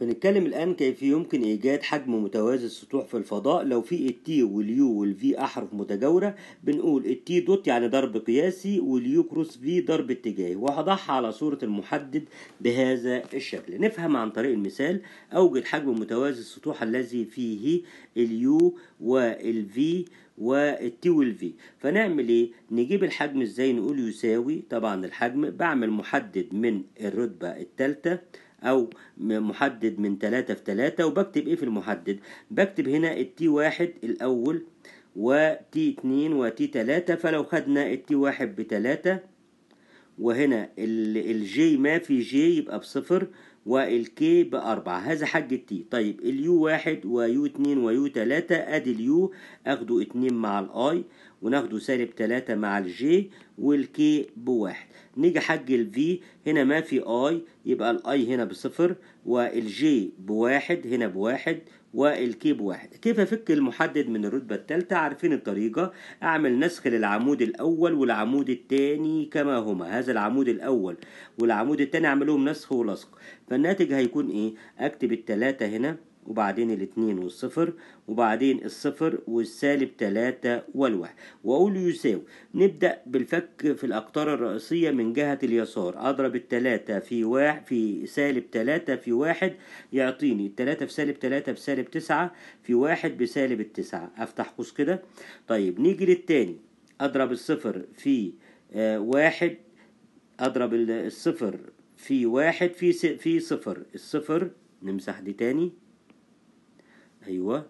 بنتكلم الآن كيف يمكن إيجاد حجم متوازي السطوح في الفضاء لو في التي واليو والفي أحرف متجاورة بنقول التي دوت يعني ضرب قياسي واليو كروس في ضرب اتجاهي وهضعها على صورة المحدد بهذا الشكل نفهم عن طريق المثال أوجد حجم متوازي السطوح الذي فيه اليو والفي والتي والفي فنعمل ايه نجيب الحجم ازاي نقول يساوي طبعا الحجم بعمل محدد من الرتبة الثالثة أو محدد من 3 في 3 وبكتب إيه في المحدد بكتب هنا التي واحد الأول وتي اتنين وتي 3 فلو خدنا التي واحد 3 وهنا الجي ما في جي يبقى بصفر والكي بأربعة هذا حج التي طيب اليو واحد ويو اتنين ويو تلاتة ادي اليو اخده اتنين مع الاي وناخده سالب تلاتة مع الجي والكي بواحد نيجي حج الفي هنا ما في اي يبقى الاي هنا بصفر والجي بواحد هنا بواحد والكي بواحد كيف افك المحدد من الرتبة الثالثة عارفين الطريقة اعمل نسخ للعمود الاول والعمود الثاني كما هما هذا العمود الاول والعمود الثاني اعملهم نسخ ولصق فالناتج هيكون ايه اكتب التلاتة هنا وبعدين الاتنين والصفر وبعدين الصفر والسالب تلاتة والواحد وأقول يساوي نبدأ بالفك في الأقطار الرئيسية من جهة اليسار أضرب التلاتة في واحد في سالب تلاتة في واحد يعطيني التلاتة في سالب تلاتة في سالب تسعة في واحد بسالب التسعة أفتح قوس كده طيب نيجي للتاني أضرب الصفر في آه واحد أضرب الصفر في واحد في في صفر الصفر نمسح دي تاني أيوة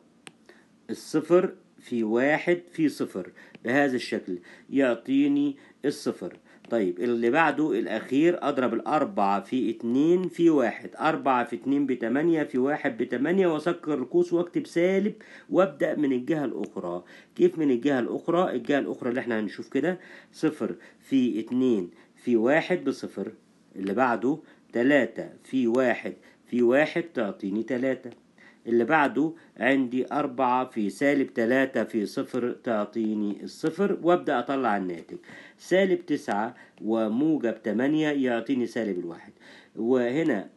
الصفر في واحد في صفر بهذا الشكل يعطيني الصفر طيب اللي بعده الأخير أضرب الأربعة في اتنين في واحد أربعة في اتنين بتمانية في واحد بتمانية وأسكر القوس وأكتب سالب وأبدأ من الجهة الأخرى كيف من الجهة الأخرى الجهة الأخرى اللي احنا هنشوف كده صفر في اتنين في واحد بصفر اللي بعده تلاتة في واحد في واحد تعطيني تلاتة اللي بعده عندي أربعة في سالب تلاتة في صفر تعطيني الصفر وأبدأ أطلع الناتج سالب تسعة وموجب تمانية يعطيني سالب الواحد وهنا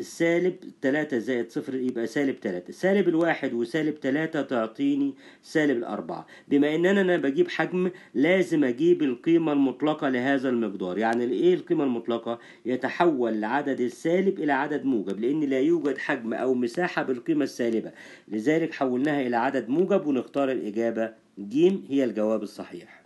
سالب 3 زائد صفر يبقى سالب 3 سالب الواحد وسالب 3 تعطيني سالب الأربعة بما إن أنا بجيب حجم لازم أجيب القيمة المطلقة لهذا المقدار يعني إيه القيمة المطلقة يتحول العدد السالب إلى عدد موجب لأن لا يوجد حجم أو مساحة بالقيمة السالبة لذلك حولناها إلى عدد موجب ونختار الإجابة ج هي الجواب الصحيح